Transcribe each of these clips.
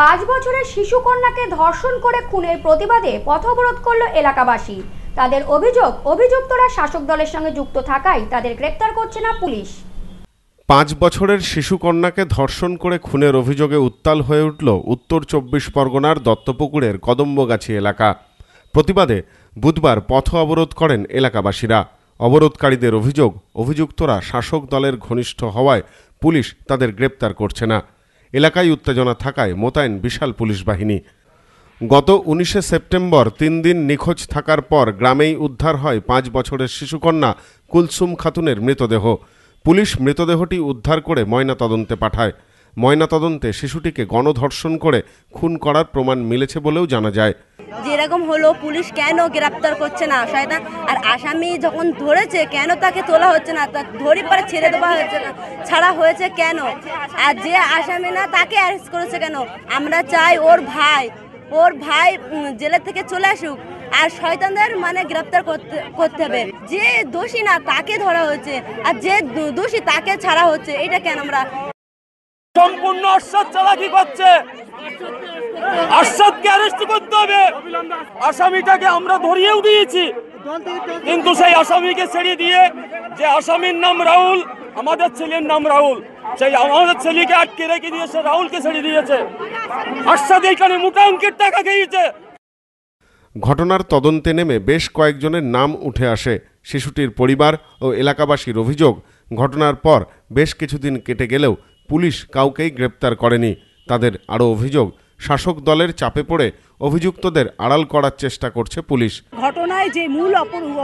পাঁচ বছরের শিশুকন্যাকে ধর্ষণ করে খুনের প্রতিবাদে পথবরোধ করল এলাকাবাসী তাদের অভিযোগ অভিযুক্তরা শাসক দলের সঙ্গে যুক্ত থাকায় তাদের গ্রেপ্তার করছে না পুলিশ পাঁচ বছরের শিশুকন্যাকে ধর্ষণ করে খুনের অভিযোগে উত্তাল হয়ে উঠল উত্তর চব্বিশ পরগনার দত্তপুকুরের কদম্বগাছি এলাকা প্রতিবাদে বুধবার পথ অবরোধ করেন এলাকাবাসীরা অবরোধকারীদের অভিযোগ অভিযুক্তরা শাসক দলের ঘনিষ্ঠ হওয়ায় পুলিশ তাদের গ্রেপ্তার করছে না এলাকায় উত্তেজনা থাকায় মোতায়েন বিশাল পুলিশ বাহিনী গত উনিশে সেপ্টেম্বর তিন দিন নিখোঁজ থাকার পর গ্রামেই উদ্ধার হয় পাঁচ বছরের শিশুকন্যা কুলসুম খাতুনের মৃতদেহ পুলিশ মৃতদেহটি উদ্ধার করে ময়নাতদন্তে পাঠায় ময়নাতদন্তে শিশুটিকে গণধর্ষণ করে খুন করার প্রমাণ মিলেছে বলেও জানা যায় যেরকম হলো পুলিশ কেন গ্রেপ্তার করছে না শয়তান আর আসামি যখন ধরেছে কেন তাকে তোলা হচ্ছে না তা ধরি পরে ছেড়ে দেওয়া হয়েছে না ছাড়া হয়েছে কেন আর যে আসামি না তাকে অ্যারেস্ট করেছে কেন আমরা চাই ওর ভাই ওর ভাই জেলের থেকে চলে আসুক আর শয়তানদের মানে গ্রেপ্তার করতে করতে হবে যে দোষী না তাকে ধরা হচ্ছে আর যে দোষী তাকে ছাড়া হচ্ছে এটা কেন আমরা সম্পূর্ণ অর্ষদ চালাকি করছে আশ্বাদকে অ্যারেস্ট করতে হবে আসামিটাকে আমরা ধরিয়েও দিয়েছি কিন্তু সেই আসামিকে ছেড়ে দিয়ে যে আসামির নাম রাহুল আমাদের ছেলের নাম রাহুল সেই আমাদের ছেলেকে আটকে রেখে দিয়েছে রাহুলকে ছেড়ে দিয়েছে আশ্বাদ এইখানে মোটা অঙ্কের টাকা খেয়েছে ঘটনার তদন্তে নেমে বেশ কয়েকজনের নাম উঠে আসে শিশুটির পরিবার ও এলাকাবাসীর অভিযোগ ঘটনার পর বেশ কিছুদিন কেটে গেলেও পুলিশ কাউকেই গ্রেপ্তার করেনি তাদের আরও অভিযোগ শাসক দলের চাপে পড়ে অভিযুক্তদের আড়াল করার চেষ্টা করছে পুলিশ ঘটনায় যে মূল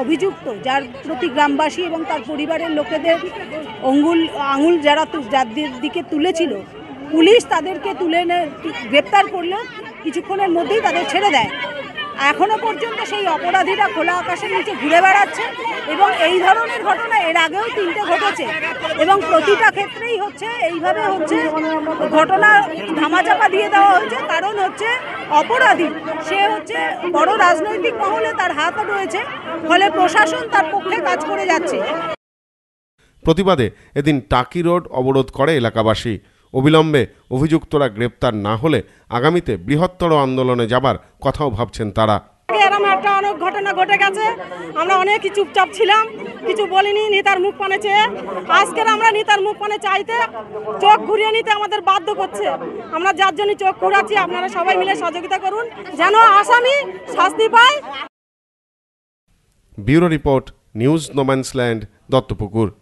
অভিযুক্ত যার প্রতি গ্রামবাসী এবং তার পরিবারের লোকেদের অঙ্গুল আঙুল যারা যাদের দিকে তুলেছিল পুলিশ তাদেরকে তুলে এনে গ্রেপ্তার করলেও কিছুক্ষণের মধ্যেই তাদের ছেড়ে দেয় এখনও পর্যন্ত সেই অপরাধীরা খোলা আকাশের নিচে ঘুরে বেড়াচ্ছে এবং এই ধরনের ঘটনা এর আগেও তিনটে ঘটেছে এবং প্রতিটা ক্ষেত্রেই হচ্ছে এইভাবে হচ্ছে ঘটনা ধামাচাপা দিয়ে দেওয়া হয়েছে কারণ হচ্ছে অপরাধী সে হচ্ছে বড় রাজনৈতিক মহলে তার হাত রয়েছে ফলে প্রশাসন তার পক্ষে কাজ করে যাচ্ছে প্রতিবাদে এদিন টাকি রোড অবরোধ করে এলাকাবাসী অবিলম্বে অভিযুক্তরা গ্রেপ্তার না হলে আগামীতে বৃহত্তর আন্দোলনে যাবার কথাও ভাবছেন তারা এরকম একটা অনেক ঘটনা ঘটে গেছে আমরা অনেকই চুপচাপ ছিলাম কিছু বলিনি নেতার মুখ পানে চেয়ে আজকের আমরা নেতার মুখ পানে চাইতে চোখ ঘুরিয়ে নিতে আমাদের বাধ্য করছে আমরা যার জন্য চোখ ঘুরাচ্ছি আপনারা সবাই মিলে সহযোগিতা করুন যেন আসামি শাস্তি পায় bureau report news no man's land Duttapukur